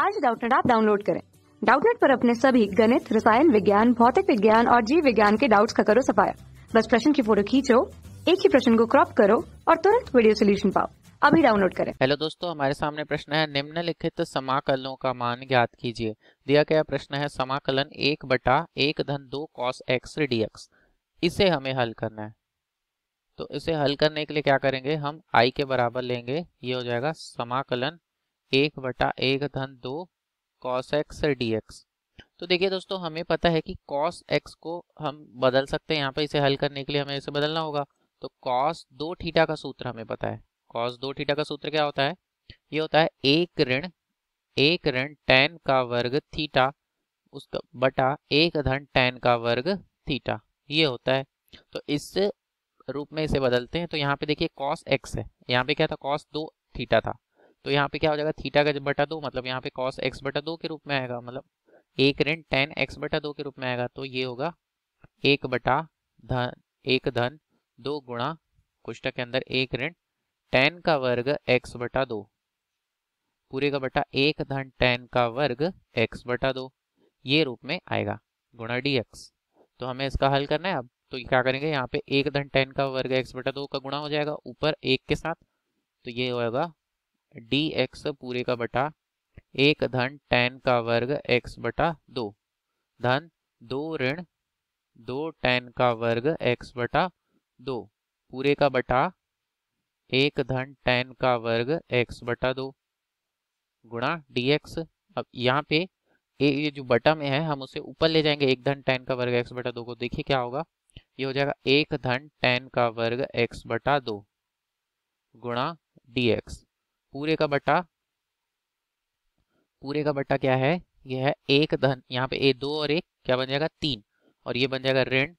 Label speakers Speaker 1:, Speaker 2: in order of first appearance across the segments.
Speaker 1: आज डाउटनेट आप डाउनलोड करें डाउटनेट पर अपने सभी गणित रसायन विज्ञान भौतिक विज्ञान और जीव विज्ञान के डाउट्स का करो सफाया बस प्रश्न की फोटो खींचो एक ही प्रश्न को क्रॉप करो और तुरंत वीडियो सोल्यूशन पाओ अभी डाउनलोड करें हेलो दोस्तों हमारे सामने प्रश्न है निम्नलिखित समाकलों का मान ज्ञात कीजिए दिया गया प्रश्न है समाकलन एक बटा एक धन दो कॉस एक्स डी इसे हमें हल करना है तो इसे हल करने के लिए क्या करेंगे हम आई के बराबर लेंगे ये हो जाएगा समाकलन एक बटा एक धन दो कॉस एक्स डी एक्स तो देखिए दोस्तों हमें पता है कि कॉस एक्स को हम बदल सकते हैं यहाँ पर इसे हल करने के लिए हमें इसे बदलना होगा तो कॉस दो ठीटा का सूत्र हमें पता है कॉस दो ठीटा का सूत्र क्या होता है ये होता है एक ऋण एक ऋण टेन का वर्ग थीटा उसका बटा एक धन टेन का वर्ग थीटा ये होता है तो इस रूप में इसे बदलते हैं तो यहाँ पे देखिए कॉस एक्स है यहाँ पे क्या था कॉस दो थीटा था तो यहाँ पे क्या हो जाएगा थीटा का बटा दो मतलब यहाँ पे कॉस एक्स बटा दो के रूप में आएगा मतलब एक ऋण टेन एक्स बटा दो के रूप में आएगा तो ये होगा एक बटा धन एक धन दो गुणा कुष्टक के अंदर एक ऋण टेन का वर्ग एक्स बटा दो पूरे का बटा एक धन टेन का वर्ग एक्स बटा दो ये रूप में आएगा गुणा डी एक्स तो हमें इसका हल करना है अब तो क्या करेंगे यहाँ पे एक धन टेन का वर्ग एक्स बटा दो का गुणा हो जाएगा ऊपर एक के साथ तो ये होगा डी एक्स पूरे का बटा एक धन टेन का वर्ग एक्स बटा दो धन दो ऋण दो टेन का वर्ग एक्स बटा दो पूरे का बटा एक धन टेन का वर्ग एक्स बटा दो गुणा डी एक्स अब यहाँ पे ये जो बटा में है हम उसे ऊपर ले जाएंगे एक धन टेन का वर्ग एक्स बटा दो को देखिए क्या होगा ये हो जाएगा एक धन टेन का वर्ग एक्स बटा दो गुणा डी एक्स पूरे का बट्टा पूरे का बट्टा क्या है यह है एक धन यहाँ पे ए दो और एक क्या बन जाएगा तीन और ये बन जाएगा ऋण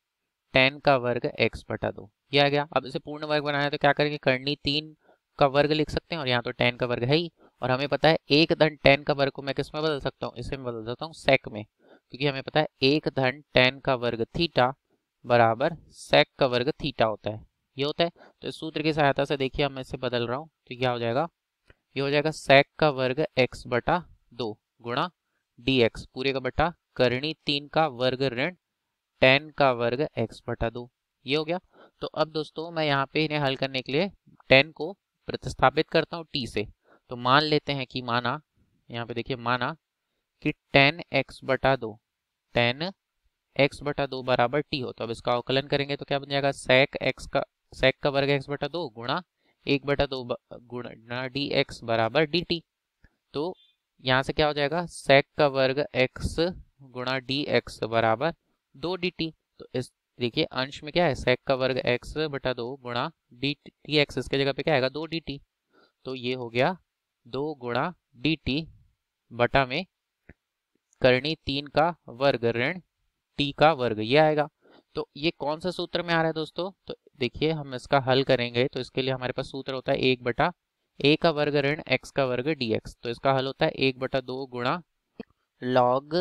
Speaker 1: टेन का वर्ग एक्स बटा दो यह आ गया अब इसे पूर्ण वर्ग बनाया तो क्या करेंगे करनी तीन का वर्ग लिख सकते हैं और यहाँ तो टेन का वर्ग है ही और हमें पता है एक धन टेन का वर्ग को मैं किस में बदल सकता हूँ इसे मैं बदल सकता हूँ सेक में क्योंकि हमें पता है एक धन टेन का वर्ग थीटा बराबर सेक का वर्ग थीटा होता है ये होता है तो इस सूत्र की सहायता से देखिए मैं इसे बदल रहा हूँ तो क्या हो जाएगा ये हो जाएगा sec का वर्ग x बटा दो गुणा डी एक्स पूरे का बटा करणी तीन का वर्ग ऋण टेन का वर्ग x बटा दो ये हो गया तो अब दोस्तों मैं यहाँ पे इन्हें हल करने के लिए टेन को प्रतिस्थापित करता हूँ t से तो मान लेते हैं कि माना यहाँ पे देखिए माना कि टेन x बटा दो टेन एक्स बटा दो बराबर टी हो तो अब इसका अवकलन करेंगे तो क्या बन जाएगा sec x का sec का वर्ग x बटा दो गुणा एक बटा दो गुणा डी एक्स बराबर डी टी तो यहाँ से क्या हो जाएगा सेक का वर्ग एक्स गुणा डी एक्स बराबर दो डी टी तो इस देखिए अंश में क्या है सेक का वर्ग एक्स बटा दो गुणा डी टी एक्स इसके जगह पे क्या आएगा दो डी टी तो ये हो गया दो गुणा डी टी बटा में करणी तीन का वर्ग ऋण टी का वर्ग ये आएगा तो ये कौन सा सूत्र में आ रहा है दोस्तों तो देखिए हम इसका हल करेंगे तो इसके लिए हमारे पास सूत्र होता है एक बटा ए का वर्ग ऋण एक्स का वर्ग डीएक्स तो इसका हल होता है एक बटा दो गुणा लॉग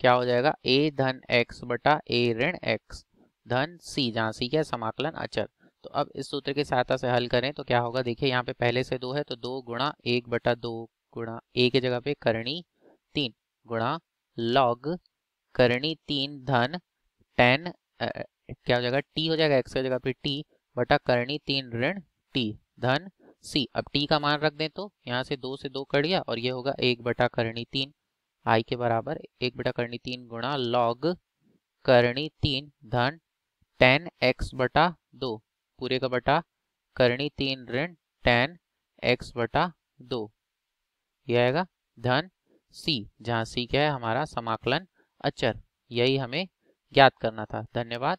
Speaker 1: क्या हो जाएगा ए धन एक्स बटा ए ऋण एक्स धन सी जहाँ सी क्या समाकलन अचर तो अब इस सूत्र की सहायता से हल करें तो क्या होगा देखिए यहाँ पे पहले से दो है तो दो गुणा एक बटा दो गुणा ए की जगह पे करणी तीन गुणा लॉग करणी तीन धन टेन क्या हो जाएगा टी हो जाएगा एक्स की जगह फिर टी बटा करणी तीन ऋण टी धन सी अब टी का मान रख दें तो यहाँ से दो से दो कट गया और ये होगा एक बटा करणी तीन आई के बराबर एक बटा करणी तीन गुणा लॉग करनी तीन धन टेन एक्स बटा दो पूरे का बटा करणी तीन ऋण टेन एक्स बटा दो यह आएगा धन सी जहाँ सी क्या है हमारा समाकलन अचर यही हमें ज्ञात करना था धन्यवाद